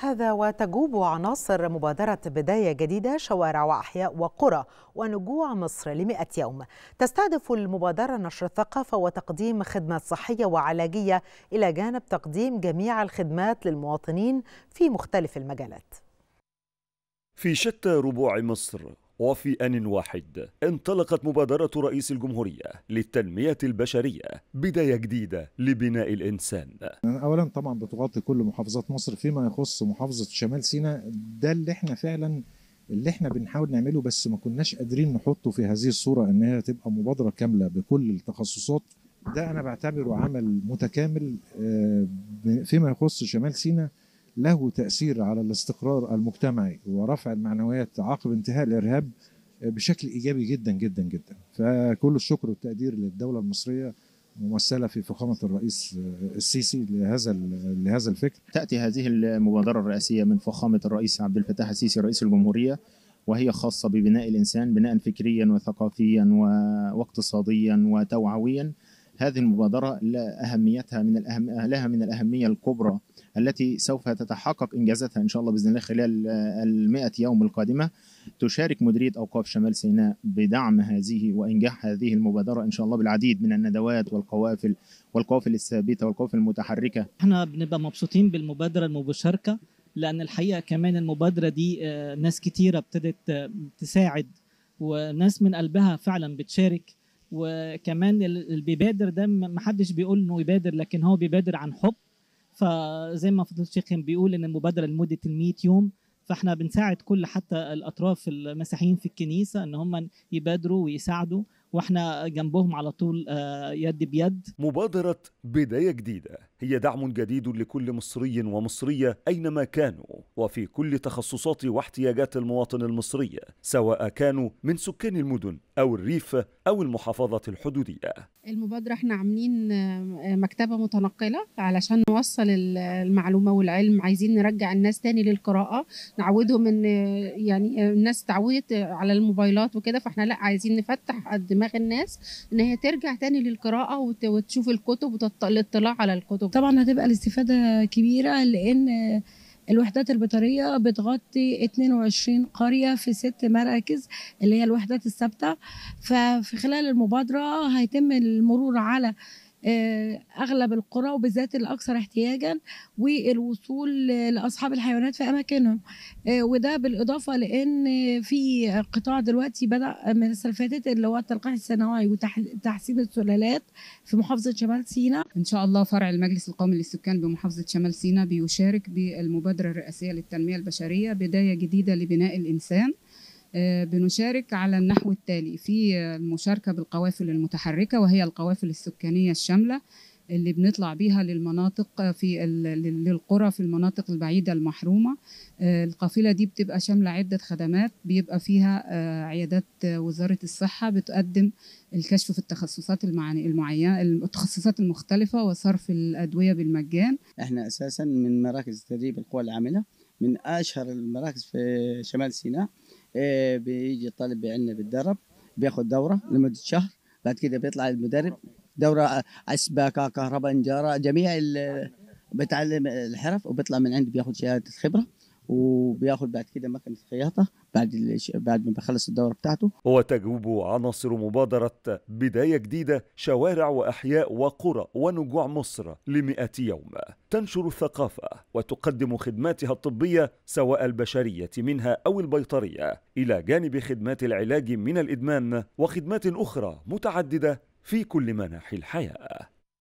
هذا وتجوب عناصر مبادرة بداية جديدة شوارع وأحياء وقرى ونجوع مصر لمئة يوم تستهدف المبادرة نشر الثقافة وتقديم خدمات صحية وعلاجية إلى جانب تقديم جميع الخدمات للمواطنين في مختلف المجالات في شتى ربوع مصر وفي آن واحد انطلقت مبادرة رئيس الجمهورية للتنمية البشرية بداية جديدة لبناء الإنسان أولا طبعا بتغطي كل محافظات مصر فيما يخص محافظة شمال سيناء ده اللي احنا فعلا اللي احنا بنحاول نعمله بس ما كناش قادرين نحطه في هذه الصورة ان هي تبقى مبادرة كاملة بكل التخصصات ده انا بعتبره عمل متكامل آه، فيما يخص شمال سيناء له تأثير على الاستقرار المجتمعي ورفع المعنويات عقب انتهاء الإرهاب بشكل إيجابي جدا جدا جدا فكل الشكر والتقدير للدولة المصرية ممثلة في فخامة الرئيس السيسي لهذا لهذا الفكر تأتي هذه المبادرة الرئاسية من فخامة الرئيس عبد الفتاح السيسي رئيس الجمهورية وهي خاصة ببناء الإنسان بناء فكريا وثقافيا واقتصاديا وتوعويا هذه المبادرة أهميتها من الأهم لها من الأهمية الكبرى التي سوف تتحقق إنجازاتها إن شاء الله بإذن الله خلال المائة يوم القادمة تشارك مديرية أوقاف شمال سيناء بدعم هذه وإنجاح هذه المبادرة إن شاء الله بالعديد من الندوات والقوافل والقوافل الثابتة والقوافل المتحركة احنا بنبقى مبسوطين بالمبادرة المبشركة لأن الحقيقة كمان المبادرة دي آه، ناس كتيرة ابتدت آه، تساعد وناس من قلبها فعلا بتشارك وكمان اللي بيبادر ده ما حدش بيقول انه يبادر لكن هو بيبادر عن حب فزي ما فضل الشيخ كان بيقول ان المبادره لمده 100 يوم فاحنا بنساعد كل حتى الاطراف المسيحيين في الكنيسه ان هم يبادروا ويساعدوا واحنا جنبهم على طول آه، يد بيد مبادره بدايه جديده هي دعم جديد لكل مصري ومصريه اينما كانوا وفي كل تخصصات واحتياجات المواطن المصري سواء كانوا من سكان المدن أو الريف أو المحافظة الحدودية المبادرة احنا عاملين آه، مكتبة متنقلة علشان نوصل المعلومة والعلم عايزين نرجع الناس تاني للقراءة نعودهم ان يعني آه، الناس تعودت على الموبايلات وكده فاحنا لا عايزين نفتح دماغ الناس ان هي ترجع تاني للقراءة وتشوف الكتب والاطلاع على الكتب طبعا هتبقى الاستفادة كبيرة لان الوحدات البيطريه بتغطي 22 قريه في ست مراكز اللي هي الوحدات الثابته ففي خلال المبادره هيتم المرور على آه، اغلب القرى وبالذات الاكثر احتياجا والوصول لاصحاب الحيوانات في اماكنهم آه، وده بالاضافه لان في قطاع دلوقتي بدا من السنه فاتت اللي هو التلقيح الصناعي وتحسين السلالات في محافظه شمال سيناء ان شاء الله فرع المجلس القومي للسكان بمحافظه شمال سيناء بيشارك بالمبادره الرئاسيه للتنميه البشريه بدايه جديده لبناء الانسان آه، بنشارك على النحو التالي في المشاركة بالقوافل المتحركة وهي القوافل السكانية الشاملة اللي بنطلع بيها للمناطق آه، في للقرى في المناطق البعيده المحرومه آه، القافله دي بتبقى شامله عده خدمات بيبقى فيها عيادات وزاره الصحه بتقدم الكشف في التخصصات المعينه التخصصات المختلفه وصرف الادويه بالمجان احنا اساسا من مراكز تدريب القوى العامله من اشهر المراكز في شمال سيناء إيه، بيجي الطالب عندنا بيتدرب بياخد دوره لمده شهر بعد كده بيطلع المدرب دوره اسباكه كهرباء نجاره جميع بتعلم الحرف وبيطلع من عندي بياخد شهاده خبره وبياخد بعد كده مكنه خياطه بعد بعد ما بخلص الدوره بتاعته وتجوب عناصر مبادره بدايه جديده شوارع واحياء وقرى ونجوع مصر لمئة يوم تنشر الثقافه وتقدم خدماتها الطبيه سواء البشريه منها او البيطريه الى جانب خدمات العلاج من الادمان وخدمات اخرى متعدده في كل مناحي الحياه